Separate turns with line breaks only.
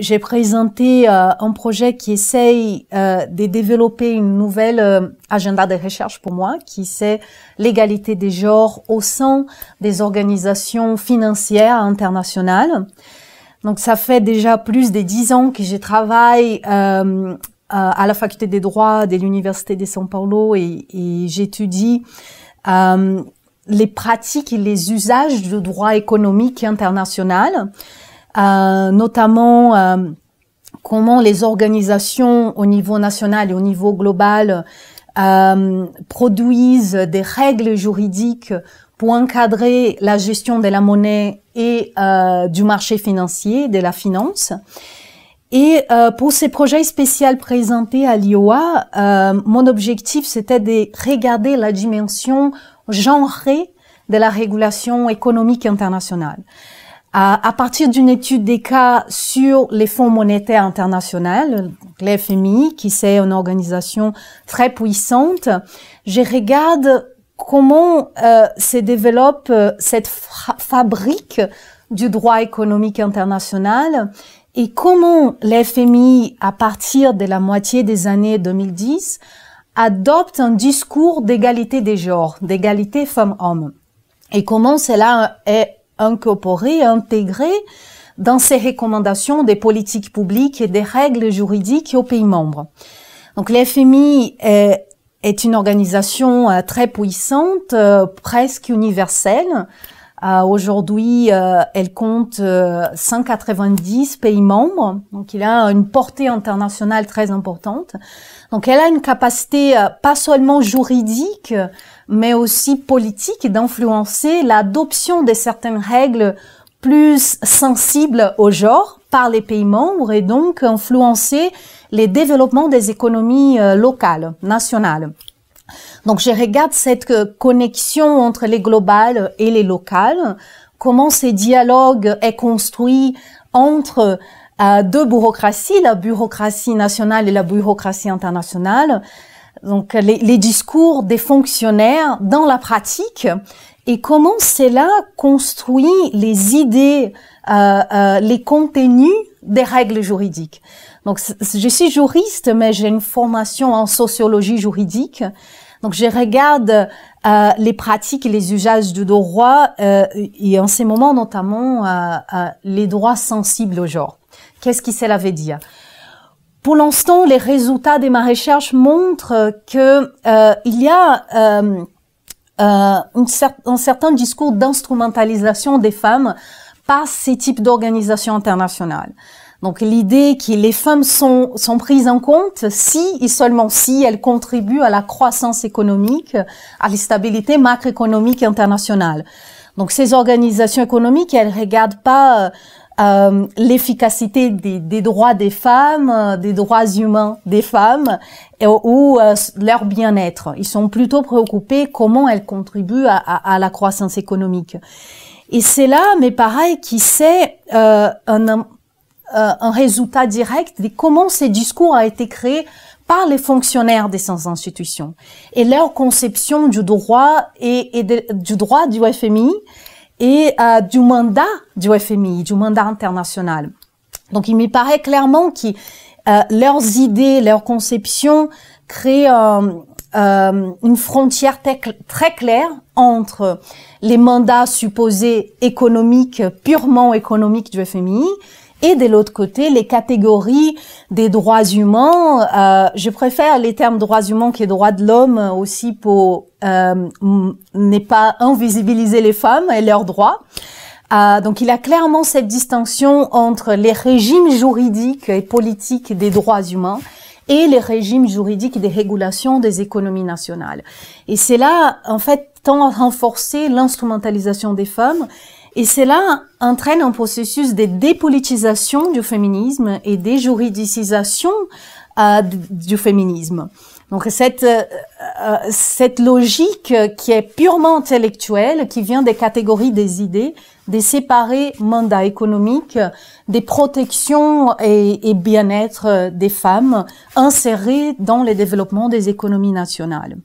j'ai présenté euh, un projet qui essaye euh, de développer une nouvelle euh, agenda de recherche pour moi, qui c'est l'égalité des genres au sein des organisations financières internationales. Donc ça fait déjà plus de dix ans que je travaille à la faculté des droits de l'université de São Paulo et, et j'étudie les pratiques et les usages du droit économique international. Euh, notamment euh, comment les organisations au niveau national et au niveau global euh, produisent des règles juridiques pour encadrer la gestion de la monnaie et du marché financier, de la finance. Et pour ces projets spéciaux présentés à l'IOA, mon objectif, c'était de regarder la dimension genrée de la régulation économique internationale à, à partir d'une étude des cas sur les fonds monétaires internationaux, l'FMI, qui c'est une organisation très puissante, je regarde comment euh, se développe euh, cette fabrique du droit économique international et comment l'FMI, à partir de la moitié des années 2010, adopte un discours d'égalité des genres, d'égalité femmes-hommes. Et comment cela est incorporer, intégrer dans ces recommandations des politiques publiques et des règles juridiques aux pays membres. Donc l'FMI est, euh, est, une organisation euh, très puissante, euh, presque universelle, euh, aujourd'hui, euh, elle compte 190 euh, pays membres, donc il a une portée internationale très importante. Donc elle a une capacité pas seulement juridique, mais aussi politique d'influencer l'adoption de certaines règles plus sensibles au genre par les pays membres et donc influencer les développements des économies locales, nationales. Donc je regarde cette euh, connexion entre les globales et les locales, comment ces dialogues est construit entre euh, deux bureaucraties, la bureaucratie nationale et la bureaucratie internationale. Donc les, discours des fonctionnaires dans la pratique et comment cela construit les idées, euh, les contenus des règles juridiques. Donc, je suis juriste, mais j'ai une formation en sociologie juridique. Donc, je regarde euh, les pratiques et les usages du droit euh, et en ces moments notamment euh, euh, les droits sensibles au genre. Qu'est-ce que cela veut dire Pour l'instant, les résultats de ma recherche montrent que euh, il y a un certain discours d'instrumentalisation des femmes par ces types d'organisations internationales. Donc l'idée que les femmes sont, sont prises en compte si et seulement si elles contribuent à la croissance économique, à la stabilité macroéconomique internationale. Donc ces organisations économiques, elles regardent pas euh, euh l'efficacité des, des, droits des femmes, euh, des droits humains des femmes ou euh, leur bien-être. Ils sont plutôt préoccupés comment elles contribuent à, à, à la croissance économique. Et c'est là, mais pareil, qui c'est euh, un euh, un résultat direct de comment ces discours ont été créés par les fonctionnaires des ces institutions et leur conception du droit et, du droit du FMI et euh, du mandat du FMI, du mandat international. Donc il me paraît clairement que euh, leurs idées, leurs conceptions créent une frontière très claire entre les mandats supposés économiques, purement économiques du FMI et de l'autre côté les catégories des droits humains. Euh, je préfère les termes droits humains que droits de l'homme aussi pour euh, ne pas invisibiliser les femmes et leurs droits. Euh, donc il y a clairement cette distinction entre les régimes juridiques et politiques des droits humains et les régimes juridiques des régulations des économies nationales. Et c'est là, en fait, tant à renforcer l'instrumentalisation des femmes et cela entraîne un processus de dépolitisation du féminisme et de juridicisation euh, du féminisme. Donc cette euh, euh, cette logique qui est purement intellectuelle, qui vient des catégories des idées, des séparés mandats économiques, des protections et bien-être des femmes insérées dans le développement des économies nationales.